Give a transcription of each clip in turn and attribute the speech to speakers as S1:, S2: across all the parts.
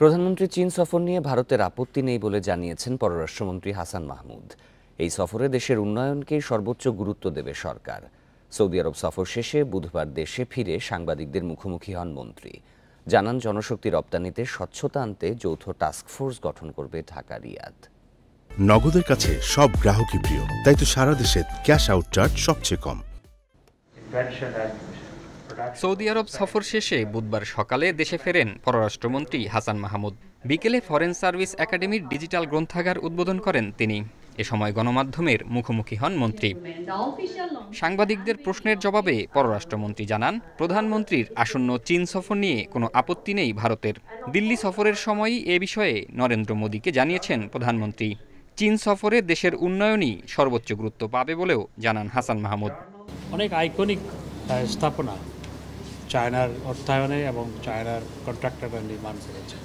S1: প্রধানমন্ত্রী চীন সফর নিয়ে ভারতের আপত্তি নেই বলে জানিয়েছেন পররাষ্ট্রমন্ত্রী হাসান মাহমুদ এই সফরে দেশের উন্নয়নকেই সর্বোচ্চ গুরুত্ব দেবে সরকার সৌদি আরব সফর শেষে বুধবার দেশে ফিরে সাংবাদিকদের মুখোমুখি হন মন্ত্রী জানান জনশক্তি রপ্তানিতে স্বচ্ছতা আনতে যৌথ টাস্কফোর্স গঠন করবে ঢাকা রিয়াদ
S2: নগদের কাছে সব গ্রাহকই প্রিয় তাই তো সারা দেশে ক্যাশ আউট চার্জ সবচেয়ে কম
S3: সৌদি আরব সফর শেষে বুধবার সকালে দেশে ফেরেন পররাষ্ট্রমন্ত্রী হাসান মাহমুদ বিকেলে ফরেন সার্ভিস একাডেমির ডিজিটাল গ্রন্থাগার উদ্বোধন করেন তিনি এ সময় গণমাধ্যমের মুখোমুখি হন মন্ত্রী সাংবাদিকদের প্রশ্নের জবাবে পররাষ্ট্রমন্ত্রী জানান প্রধানমন্ত্রীর আসন্ন চীন সফর নিয়ে কোনো আপত্তি নেই ভারতের দিল্লি সফরের সময়ই এ বিষয়ে নরেন্দ্র মোদীকে জানিয়েছেন প্রধানমন্ত্রী চীন সফরে দেশের উন্নয়নই সর্বোচ্চ গুরুত্ব পাবে বলেও জানান হাসান মাহমুদ
S2: অনেক আইকনিক স্থাপনা চায়নার অর্থায়নে এবং চায়নার কন্ট্রাক্টার নির্মাণ করেছে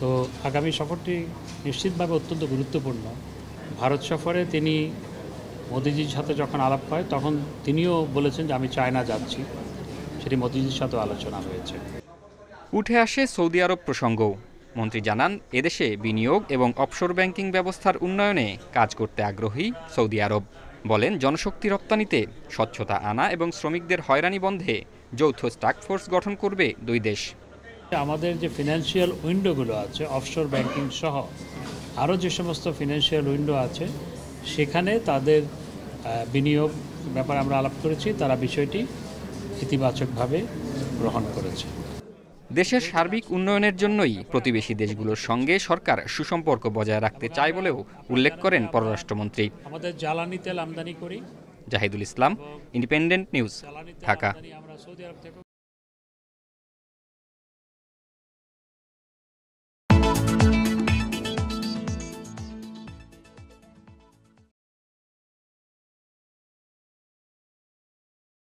S2: তো আগামী সফরটি নিশ্চিতভাবে অত্যন্ত গুরুত্বপূর্ণ ভারত সফরে তিনি মোদিজির সাথে যখন আলাপ হয় তখন তিনিও বলেছেন যে আমি চায়না যাচ্ছি সেটি মোদিজির সাথে আলোচনা হয়েছে
S3: উঠে আসে সৌদি আরব প্রসঙ্গ মন্ত্রী জানান এদেশে বিনিয়োগ এবং অফশোর ব্যাংকিং ব্যবস্থার উন্নয়নে কাজ করতে আগ্রহী সৌদি আরব বলেন জনশক্তি রপ্তানিতে স্বচ্ছতা আনা এবং শ্রমিকদের হয়রানি বন্ধে যৌথ ফোর্স গঠন করবে দুই দেশ
S2: আমাদের যে ফিনান্সিয়াল উইন্ডোগুলো আছে অফশোর ব্যাংকিং সহ আরও যে সমস্ত ফিনান্সিয়াল উইন্ডো আছে সেখানে তাদের বিনিয়োগ ব্যাপারে আমরা আলাপ করেছি তারা বিষয়টি ইতিবাচকভাবে গ্রহণ করেছে দেশের সার্বিক
S3: উন্নয়নের জন্যই প্রতিবেশী দেশগুলোর সঙ্গে সরকার সুসম্পর্ক বজায় রাখতে চায় বলেও উল্লেখ করেন পররাষ্ট্রমন্ত্রী
S2: আমাদের জ্বালানি তেল আমদানি করি
S3: জাহিদুল ইসলাম ইন্ডিপেন্ডেন্ট নিউজ
S1: ঢাকা सऊदी अरब देखो